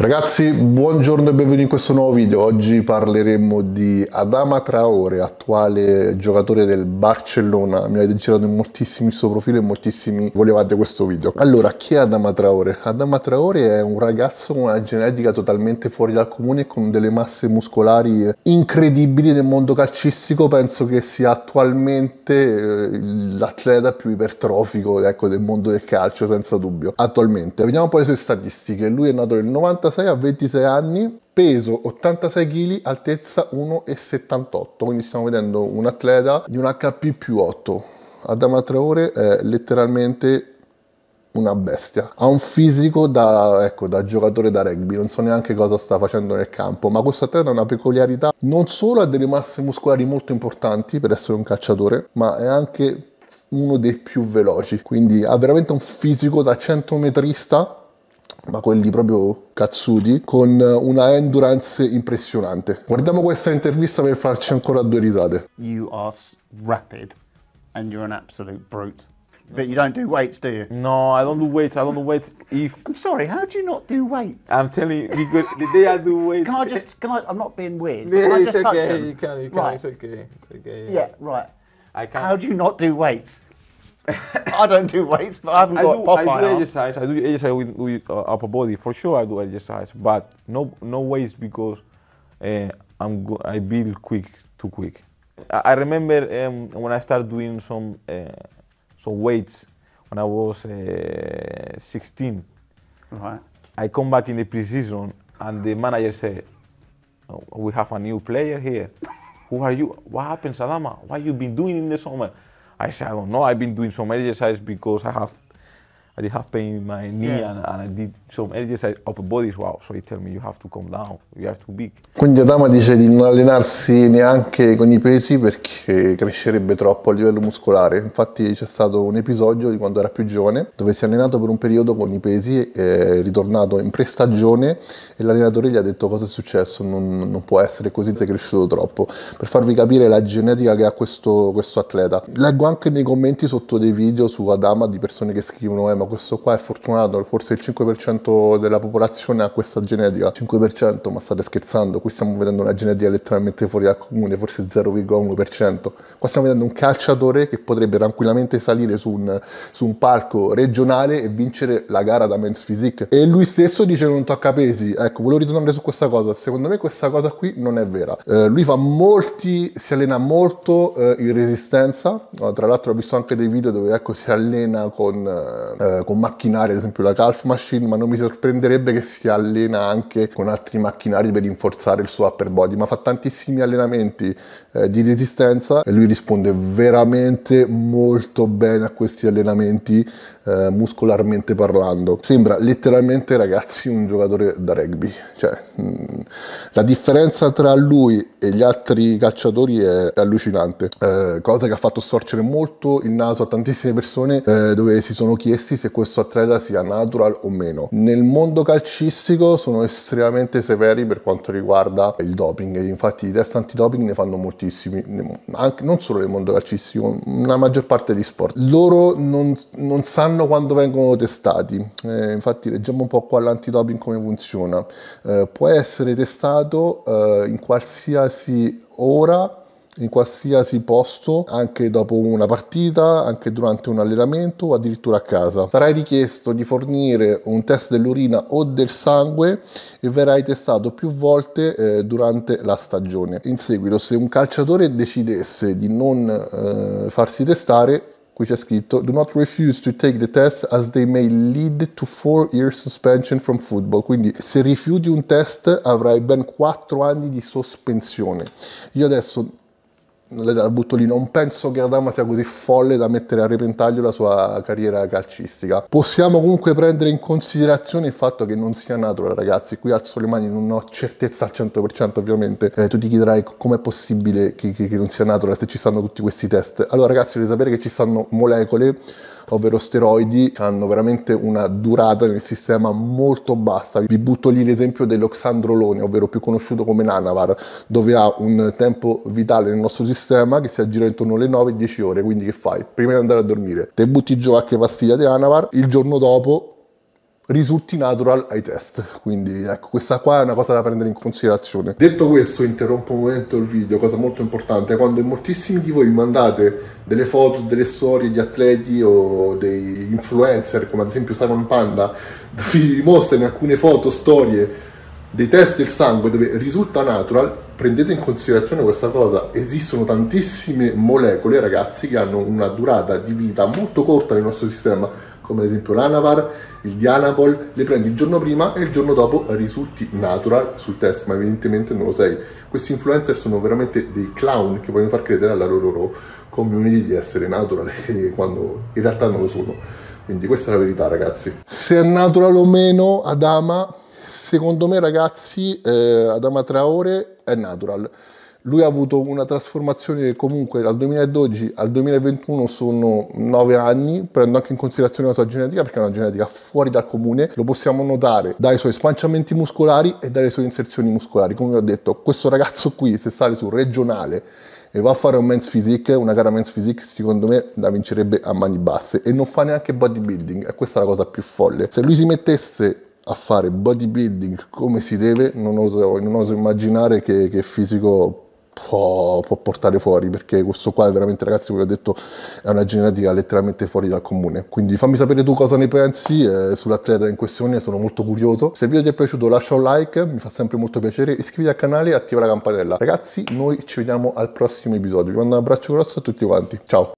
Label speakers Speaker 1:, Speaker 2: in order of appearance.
Speaker 1: Ragazzi, buongiorno e benvenuti in questo nuovo video. Oggi parleremo di Adama Traore, attuale giocatore del Barcellona. Mi avete girato in moltissimi il suo profilo e moltissimi volevate questo video. Allora, chi è Adama Traore? Adama Traore è un ragazzo con una genetica totalmente fuori dal comune e con delle masse muscolari eh, incredibili nel mondo calcistico. Penso che sia attualmente eh, l'atleta più ipertrofico ecco, del mondo del calcio, senza dubbio. Attualmente. Vediamo poi le sue statistiche. Lui è nato nel 90 86 a 26 anni, peso 86 kg, altezza 1,78, quindi stiamo vedendo un atleta di un HP più 8. Adama Traore è letteralmente una bestia. Ha un fisico da, ecco, da, giocatore da rugby, non so neanche cosa sta facendo nel campo, ma questo atleta ha una peculiarità, non solo ha delle masse muscolari molto importanti per essere un calciatore, ma è anche uno dei più veloci, quindi ha veramente un fisico da centometrista ma quelli proprio cazzuti, con eh, una endurance impressionante. Guardiamo questa intervista per farci ancora due risate. You are rapid and you're an absolute brute. But you don't do weights, do you? No, I don't do weights. I don't do weights. If I'm sorry, how do you not do weights? I'm telling you, because the day I do weights. Can I just? Can I? I'm not being weird. Yeah, can I just it's touch okay. Him? You can. You can. Right. It's okay. It's okay. Yeah. yeah right. I can't. How do you not do weights? I don't do weights, but I haven't I got Popeye. I do now. exercise. I do exercise with, with uh, upper body for sure. I do exercise, but no no weights because uh, I'm go- I build quick too quick. I, I remember um, when I started doing some uh, some weights when I was uh, 16. Right. I come back in the preseason and the manager said, oh, "We have a new player here. Who are you? What happened, Salama? What you been doing in the summer?" I said, I don't know, I've been doing so many exercises because I have I did have pain in my knee yeah. and, and, I did some exercise upper body as well. So he told me you have to come down, you are too big. Quindi Adama dice di non allenarsi neanche con i pesi perché crescerebbe troppo a livello muscolare. Infatti c'è stato un episodio di quando era più giovane dove si è allenato per un periodo con i pesi, è ritornato in prestagione e l'allenatore gli ha detto cosa è successo, non, non può essere così, sei cresciuto troppo. Per farvi capire la genetica che ha questo, questo atleta. Leggo anche nei commenti sotto dei video su Adama di persone che scrivono eh, ma questo qua è fortunato, forse il 5% della popolazione ha questa genetica. 5%, ma state scherzando, qui stiamo vedendo una genetica letteralmente fuori dal comune, forse 0,1%. Qua stiamo vedendo un calciatore che potrebbe tranquillamente salire su un, su un palco regionale e vincere la gara da men's physique. E lui stesso dice non tocca pesi. Ecco, volevo ritornare su questa cosa. Secondo me questa cosa qui non è vera. Eh, lui fa molti, si allena molto eh, in resistenza. tra l'altro ho visto anche dei video dove ecco, si allena con eh, eh, con macchinari, ad esempio la Calf Machine, ma non mi sorprenderebbe che si allena anche con altri macchinari per rinforzare il suo upper body, ma fa tantissimi allenamenti eh, di resistenza e lui risponde veramente molto bene a questi allenamenti eh, muscolarmente parlando. Sembra letteralmente ragazzi un giocatore da rugby, cioè mh, mm, la differenza tra lui e gli altri calciatori è allucinante, eh, cosa che ha fatto storcere molto il naso a tantissime persone eh, dove si sono chiesti se questo atleta sia natural o meno. Nel mondo calcistico sono estremamente severi per quanto riguarda il doping, infatti i test antidoping ne fanno moltissimi, anche, non solo nel mondo calcistico, nella maggior parte degli sport. Loro non, non sanno quando vengono testati, eh, infatti leggiamo un po' qua l'antidoping come funziona. Eh, può essere testato eh, in qualsiasi ora in qualsiasi posto, anche dopo una partita, anche durante un allenamento o addirittura a casa. Sarai richiesto di fornire un test dell'urina o del sangue e verrai testato più volte eh, durante la stagione. In seguito, se un calciatore decidesse di non eh, farsi testare, qui c'è scritto do not refuse to take the test as they may lead to 4 years suspension from football quindi se rifiuti un test avrai ben 4 anni di sospensione io adesso la butto lì, non penso che Adama sia così folle da mettere a repentaglio la sua carriera calcistica. Possiamo comunque prendere in considerazione il fatto che non sia natural, ragazzi. Qui alzo le mani, non ho certezza al 100% ovviamente. Eh, tu ti chiederai com'è possibile che, che, che non sia natural se ci stanno tutti questi test. Allora ragazzi, dovete sapere che ci stanno molecole ovvero steroidi, che hanno veramente una durata nel sistema molto bassa. Vi butto lì l'esempio dell'oxandrolone, ovvero più conosciuto come Nanavar, dove ha un tempo vitale nel nostro sistema sistema che si aggira intorno alle 9-10 ore, quindi che fai? Prima di andare a dormire, te butti giù qualche pastiglia di Anavar, il giorno dopo risulti natural ai test quindi ecco questa qua è una cosa da prendere in considerazione detto questo interrompo un momento il video cosa molto importante quando moltissimi di voi mi mandate delle foto delle storie di atleti o dei influencer come ad esempio Simon Panda vi mostrano alcune foto storie dei test del sangue dove risulta natural, prendete in considerazione questa cosa, esistono tantissime molecole, ragazzi, che hanno una durata di vita molto corta nel nostro sistema, come ad esempio l'anavar, il dianapol, le prendi il giorno prima e il giorno dopo risulti natural sul test, ma evidentemente non lo sei. Questi influencer sono veramente dei clown che vogliono far credere alla loro community di essere natural, quando in realtà non lo sono. Quindi questa è la verità, ragazzi. Se è natural o meno, Adama secondo me ragazzi eh, Adama Traore è natural. Lui ha avuto una trasformazione comunque dal 2012 al 2021 sono 9 anni, prendo anche in considerazione la sua genetica perché è una genetica fuori dal comune, lo possiamo notare dai suoi spanciamenti muscolari e dalle sue inserzioni muscolari. Come vi ho detto, questo ragazzo qui se sale sul regionale e va a fare un men's physique, una gara men's physique secondo me la vincerebbe a mani basse e non fa neanche bodybuilding, e questa è la cosa più folle. Se lui si mettesse a fare bodybuilding come si deve, non oso, non oso immaginare che, che fisico può, può, portare fuori, perché questo qua è veramente, ragazzi, come ho detto, è una genetica letteralmente fuori dal comune. Quindi fammi sapere tu cosa ne pensi eh, sull'atleta in questione, sono molto curioso. Se il video ti è piaciuto lascia un like, mi fa sempre molto piacere, iscriviti al canale e attiva la campanella. Ragazzi, noi ci vediamo al prossimo episodio. Vi mando un abbraccio grosso a tutti quanti, ciao!